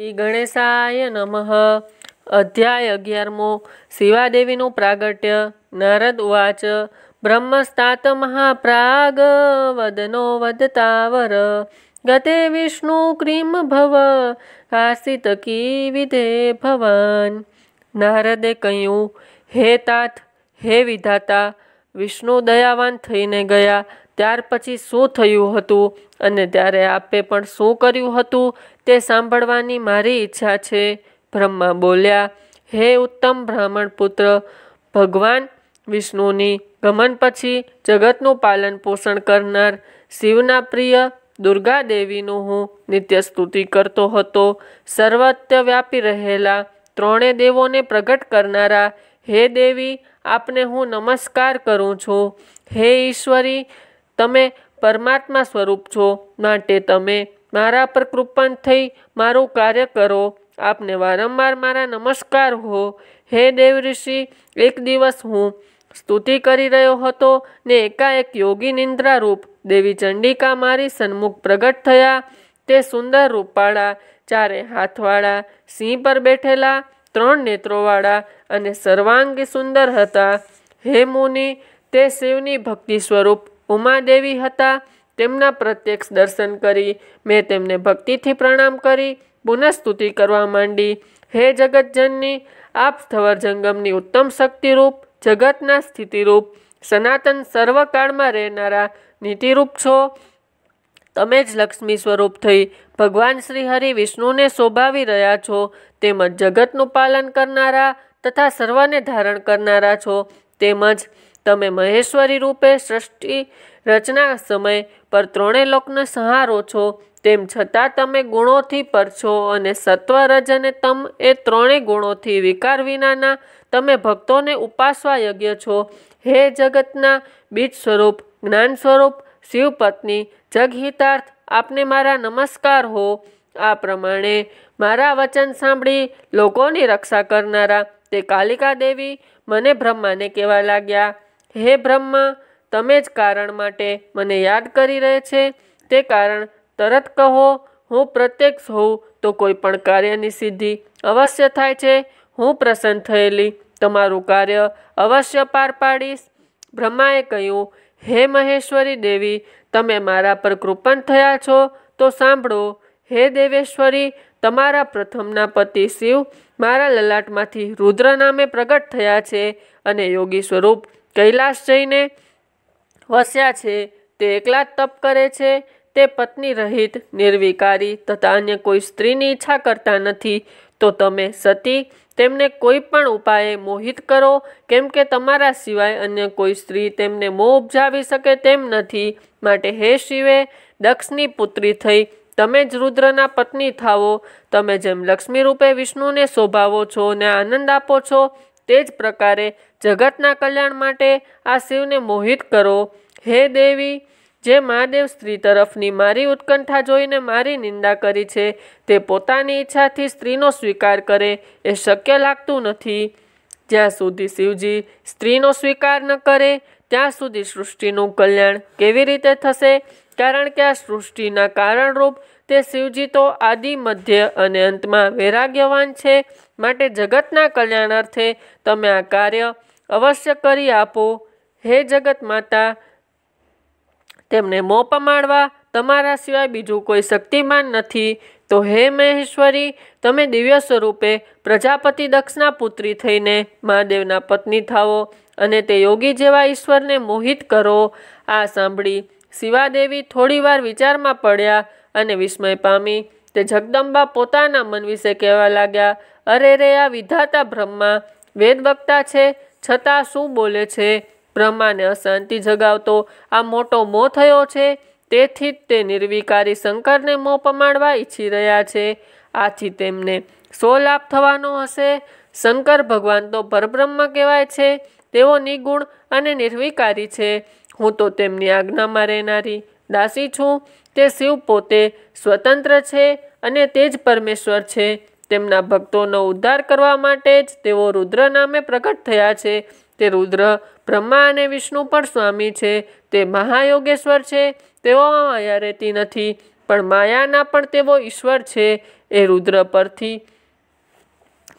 શ્રી ગણેશાય નમઃ અધ્યાય અગિયારમો શિવાદેવીનું પ્રાગટ્ય નારદ ઉવાચ બ્રહ્મસ્તાત મહાપ્રાગ વદનો વદતાવર ગતે વિષ્ણુ ક્રીમ ભવ કાશિત કી વિધે ભવાન નારદે કહ્યું હે તાથ હે વિધાતા વિષ્ણુ દયાવાન થઈને ગયા ત્યાર પછી શું થયું હતું અને ત્યારે આપે પણ શું કર્યું હતું તે સાંભળવાની મારી ઈચ્છા છે બ્રહ્મા બોલ્યા હે ઉત્તમ બ્રાહ્મણ પુત્ર ભગવાન વિષ્ણુની ગમન પછી જગતનું પાલન પોષણ કરનાર શિવના પ્રિય દુર્ગા દેવીનું હું નિત્ય સ્તુતિ કરતો હતો સર્વત્ર વ્યાપી રહેલા ત્રણે દેવોને પ્રગટ કરનારા હે દેવી આપને હું નમસ્કાર કરું છું હે ઈશ્વરી તમે પરમાત્મા સ્વરૂપ છો માટે તમે મારા પર કૃપાંત થઈ મારું કાર્ય કરો આપને વારંવાર મારા નમસ્કાર હો હે દેવ ઋષિ એક દિવસ હું સ્તુતિ કરી રહ્યો હતો ને એકાએક યોગી નિંદ્રારૂપ દેવી ચંડિકા મારી સન્મુખ પ્રગટ થયા તે સુંદર રૂપવાળા ચારે હાથવાળા સિંહ પર બેઠેલા ત્રણ નેત્રોવાળા અને સર્વાંગી સુંદર હતા હે મુનિ તે શિવની ભક્તિ સ્વરૂપ ઉમાદેવી હતા તેમના પ્રત્યક્ષ દર્શન કરી મેં તેમને ભક્તિથી પ્રણામ કરી પુનઃસ્તુતિ કરવા માંડી હે જગતજનની આપ સ્થવર જંગમની ઉત્તમ શક્તિરૂપ જગતના સ્થિતિરૂપ સનાતન સર્વકાળમાં રહેનારા નીતિરૂપ છો તમે જ લક્ષ્મી સ્વરૂપ થઈ ભગવાન શ્રી હરિ વિષ્ણુને શોભાવી રહ્યા છો તેમજ જગતનું પાલન કરનારા તથા સર્વને ધારણ કરનારા છો તેમજ તમે મહેશ્વરી રૂપે સૃષ્ટિ રચના સમય પર ત્રણેય લોકને સહારો છો તેમ છતાં તમે ગુણોથી પર છો અને સત્વ અને તમ એ ત્રણેય ગુણોથી વિકાર વિનાના તમે ભક્તોને ઉપાસવા યોગ્ય છો હે જગતના બીજ સ્વરૂપ જ્ઞાન સ્વરૂપ શિવપત્ની જગહિતાર્થ આપને મારા નમસ્કાર હો આ પ્રમાણે મારા વચન સાંભળી લોકોની રક્ષા કરનારા તે કાલિકા દેવી મને બ્રહ્માને કહેવા લાગ્યા હે બ્રહ્મા તમે જ કારણ માટે મને યાદ કરી રહે છે તે કારણ તરત કહો હું પ્રત્યક્ષ હોઉં તો કોઈ પણ કાર્યની સિદ્ધિ અવશ્ય થાય છે હું પ્રસન્ન થયેલી તમારું કાર્ય અવશ્ય પાર પાડીશ બ્રહ્માએ કહ્યું હે મહેશ્વરી દેવી તમે મારા પર કૃપણ થયા છો તો સાંભળો હે દેવેશ્વરી તમારા પ્રથમના પતિ શિવ મારા લલાટમાંથી રુદ્ર નામે પ્રગટ થયા છે અને યોગી સ્વરૂપ કૈલાશ જઈને વસ્યા છે તે એકલા જ તપ કરે છે તે પત્ની રહિત નિર્વિકારી તથા અન્ય કોઈ સ્ત્રીની ઈચ્છા કરતા નથી તો તમે સતી તેમને કોઈ પણ ઉપાયે મોહિત કરો કેમ કે તમારા સિવાય અન્ય કોઈ સ્ત્રી તેમને મોહ ઉપજાવી શકે તેમ નથી માટે હે શિવે દક્ષની પુત્રી થઈ તમે જ રુદ્રના પત્ની થાવો તમે જેમ લક્ષ્મી રૂપે વિષ્ણુને શોભાવો છો ને આનંદ આપો છો તે જ પ્રકારે જગતના કલ્યાણ માટે આ શિવને મોહિત કરો હે દેવી જે મહાદેવ સ્ત્રી તરફની મારી ઉત્કંઠા જોઈને મારી નિંદા કરી છે તે પોતાની ઈચ્છાથી સ્ત્રીનો સ્વીકાર કરે એ શક્ય લાગતું નથી જ્યાં સુધી શિવજી સ્ત્રીનો સ્વીકાર ન કરે ત્યાં સુધી સૃષ્ટિનું કલ્યાણ કેવી રીતે થશે કારણ કે આ સૃષ્ટિના કારણરૂપ તે શિવજી તો આદિ મધ્ય અને અંતમાં વૈરાગ્યવાન છે માટે જગતના કલ્યાણ અર્થે તમે આ કાર્ય અવશ્ય કરી આપો હે જગત માતા તેમને મોં પમાડવા તમારા સિવાય બીજું કોઈ શક્તિમાન નથી તો હે મહેશ્વરી તમે દિવ્ય સ્વરૂપે પ્રજાપતિ દક્ષના પુત્રી થઈને મહાદેવના પત્ની થાઓ અને તે યોગી જેવા ઈશ્વરને મોહિત કરો આ સાંભળી શિવાદેવી થોડીવાર વિચારમાં પડ્યા અને વિસ્મય પામી તે જગદંબા પોતાના મન વિશે કહેવા લાગ્યા અરે રે આ વિધાતા બ્રહ્મા વેદવક્તા છે છતાં શું બોલે છે બ્રહ્માને અશાંતિ જગાવતો આ મોટો મો થયો છે તેથી જ તે નિર્વિકારી શંકરને મો પમાડવા ઈચ્છી રહ્યા છે આથી તેમને સો લાભ થવાનો હશે શંકર ભગવાન તો પરબ્રહ્મ કહેવાય છે તેઓ નિગુણ અને નિર્વિકારી છે હું તો તેમની આજ્ઞામાં રહેનારી દાસી છું તે શિવ પોતે સ્વતંત્ર છે અને તે જ પરમેશ્વર છે તેમના ભક્તોનો ઉદ્ધાર કરવા માટે જ તેઓ રુદ્ર નામે પ્રગટ થયા છે તે રુદ્ર બ્રહ્મા અને વિષ્ણુ પણ સ્વામી છે તે મહાયોગેશ્વર છે તેઓ માયા રહેતી નથી પણ માયાના પણ તેઓ ઈશ્વર છે એ રુદ્ર પરથી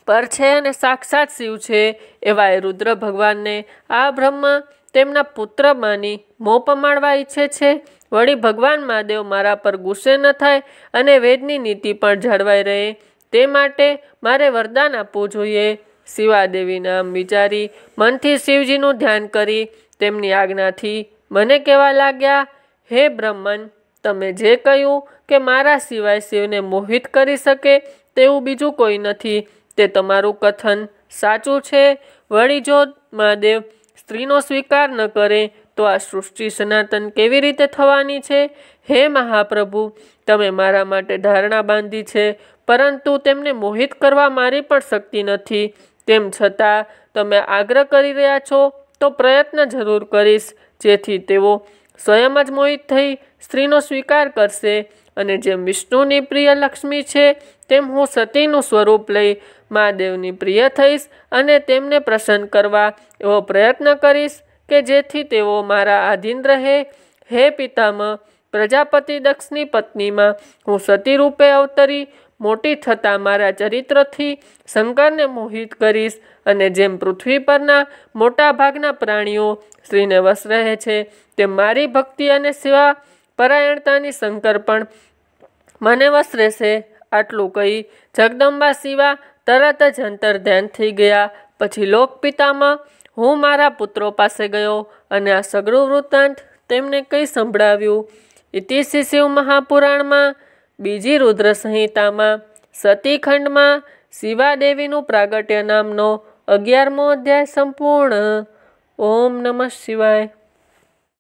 પર છે અને સાક્ષાત શિવ છે એવા એ રુદ્ર ભગવાનને આ બ્રહ્મા તેમના પુત્ર માની મોપ પમાડવા ઈચ્છે છે વળી ભગવાન મહાદેવ મારા પર ગુસ્સે ન થાય અને વેદની નીતિ પણ જળવાઈ રહે તે માટે મારે વરદાન આપવું જોઈએ શિવાદેવી નામ વિચારી મનથી શિવજીનું ધ્યાન કરી તેમની આજ્ઞાથી મને કહેવા લાગ્યા હે બ્રહ્મન તમે જે કહ્યું કે મારા સિવાય શિવને મોહિત કરી શકે તેવું બીજું કોઈ નથી તે તમારું કથન સાચું છે વળી જો મહાદેવ સ્ત્રીનો સ્વીકાર ન કરે તો આ સૃષ્ટિ સનાતન કેવી રીતે થવાની છે હે મહાપ્રભુ તમે મારા માટે ધારણા બાંધી છે પરંતુ તેમને મોહિત કરવા મારી પણ શક્તિ નથી તેમ છતાં તમે આગ્રહ કરી રહ્યા છો તો પ્રયત્ન જરૂર કરીશ જેથી તેઓ સ્વયં જ મોહિત થઈ સ્ત્રીનો સ્વીકાર કરશે અને જેમ વિષ્ણુની પ્રિય લક્ષ્મી છે તેમ હું સતીનું સ્વરૂપ લઈ મહાદેવની પ્રિય થઈશ અને તેમને પ્રસન્ન કરવા એવો પ્રયત્ન કરીશ કે જેથી તેઓ મારા આધીન રહે હે પિતામહ પ્રજાપતિ દક્ષની પત્નીમાં હું સતી રૂપે અવતરી મોટી થતાં મારા ચરિત્રથી શંકરને મોહિત કરીશ અને જેમ પૃથ્વી પરના મોટા ભાગના પ્રાણીઓ શ્રીને વસ રહે છે તેમ મારી ભક્તિ અને સેવા પરાયણતાની શંકર પણ મને વસ રહેશે આટલું કહી જગદંબા શિવા તરત જ અંતર ધ્યાન થઈ ગયા પછી લોકપિતામાં હું મારા પુત્રો પાસે ગયો અને આ સઘળો વૃત્તાંત તેમને કંઈ સંભળાવ્યું ઇતિશ્રી શિવ મહાપુરાણમાં બીજી રુદ્ર સંહિતામાં સતીખંડમાં શિવાદેવીનું પ્રાગટ્ય નામનો અગિયારમો અધ્યાય સંપૂર્ણ ઓમ નમઃ શિવાય